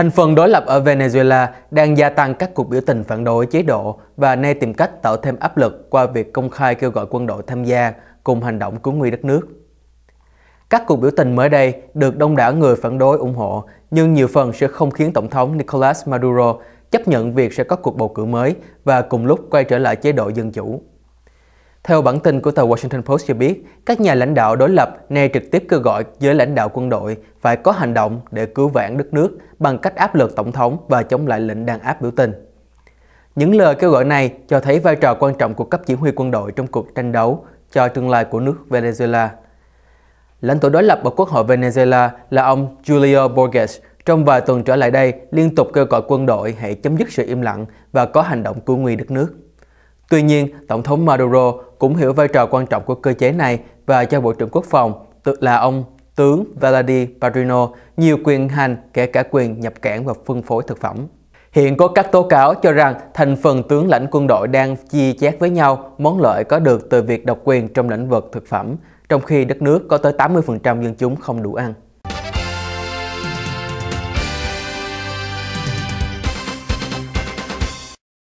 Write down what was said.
Thành phần đối lập ở Venezuela đang gia tăng các cuộc biểu tình phản đối chế độ và nay tìm cách tạo thêm áp lực qua việc công khai kêu gọi quân đội tham gia cùng hành động cứu nguy đất nước. Các cuộc biểu tình mới đây được đông đảo người phản đối ủng hộ, nhưng nhiều phần sẽ không khiến Tổng thống Nicolas Maduro chấp nhận việc sẽ có cuộc bầu cử mới và cùng lúc quay trở lại chế độ dân chủ. Theo bản tin của tờ Washington Post cho biết, các nhà lãnh đạo đối lập nay trực tiếp kêu gọi giới lãnh đạo quân đội phải có hành động để cứu vãn đất nước bằng cách áp lực tổng thống và chống lại lệnh đàn áp biểu tình. Những lời kêu gọi này cho thấy vai trò quan trọng của cấp chỉ huy quân đội trong cuộc tranh đấu cho tương lai của nước Venezuela. Lãnh tụ đối lập ở Quốc hội Venezuela là ông Julio Borges trong vài tuần trở lại đây liên tục kêu gọi quân đội hãy chấm dứt sự im lặng và có hành động cứu nguy đất nước. Tuy nhiên, Tổng thống Maduro cũng hiểu vai trò quan trọng của cơ chế này và cho Bộ trưởng Quốc phòng, tức là ông tướng Valadi Padrino nhiều quyền hành kể cả quyền nhập cảng và phân phối thực phẩm. Hiện có các tố cáo cho rằng thành phần tướng lãnh quân đội đang chia chác với nhau món lợi có được từ việc độc quyền trong lĩnh vực thực phẩm, trong khi đất nước có tới 80% dân chúng không đủ ăn.